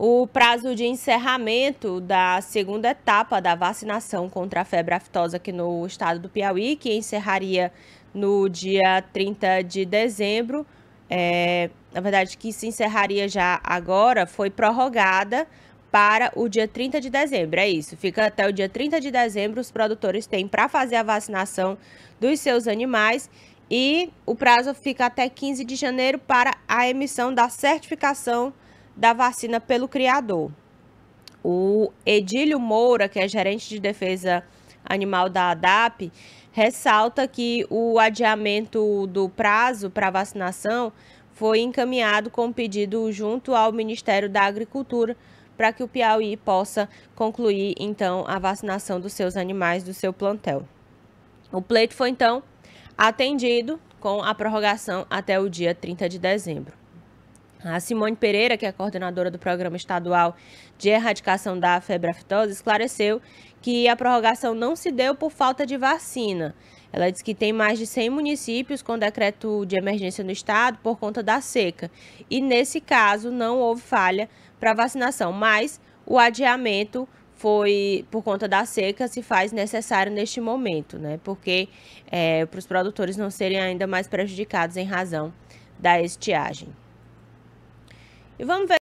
O prazo de encerramento da segunda etapa da vacinação contra a febre aftosa aqui no estado do Piauí, que encerraria no dia 30 de dezembro, é, na verdade, que se encerraria já agora, foi prorrogada para o dia 30 de dezembro. É isso, fica até o dia 30 de dezembro. Os produtores têm para fazer a vacinação dos seus animais e o prazo fica até 15 de janeiro para a emissão da certificação da vacina pelo criador. O Edílio Moura, que é gerente de defesa animal da ADAP, ressalta que o adiamento do prazo para vacinação foi encaminhado com pedido junto ao Ministério da Agricultura para que o Piauí possa concluir então a vacinação dos seus animais do seu plantel. O pleito foi então atendido com a prorrogação até o dia 30 de dezembro. A Simone Pereira, que é coordenadora do Programa Estadual de Erradicação da febre aftosa, esclareceu que a prorrogação não se deu por falta de vacina. Ela diz que tem mais de 100 municípios com decreto de emergência no estado por conta da seca. E nesse caso não houve falha para vacinação, mas o adiamento foi por conta da seca se faz necessário neste momento, né? Porque é, para os produtores não serem ainda mais prejudicados em razão da estiagem. E vamos ver